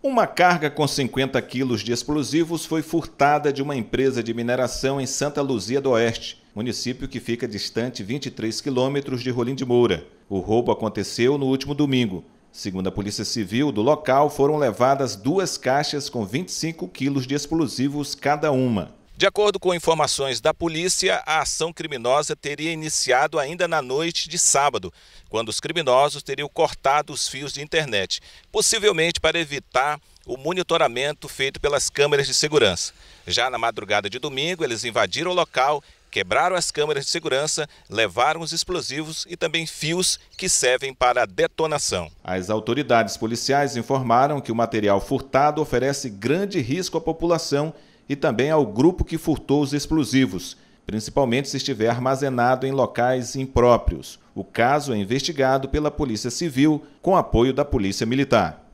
Uma carga com 50 quilos de explosivos foi furtada de uma empresa de mineração em Santa Luzia do Oeste, município que fica distante 23 quilômetros de Rolim de Moura. O roubo aconteceu no último domingo. Segundo a Polícia Civil, do local foram levadas duas caixas com 25 quilos de explosivos cada uma. De acordo com informações da polícia, a ação criminosa teria iniciado ainda na noite de sábado, quando os criminosos teriam cortado os fios de internet, possivelmente para evitar o monitoramento feito pelas câmeras de segurança. Já na madrugada de domingo, eles invadiram o local quebraram as câmeras de segurança, levaram os explosivos e também fios que servem para detonação. As autoridades policiais informaram que o material furtado oferece grande risco à população e também ao grupo que furtou os explosivos, principalmente se estiver armazenado em locais impróprios. O caso é investigado pela Polícia Civil com apoio da Polícia Militar.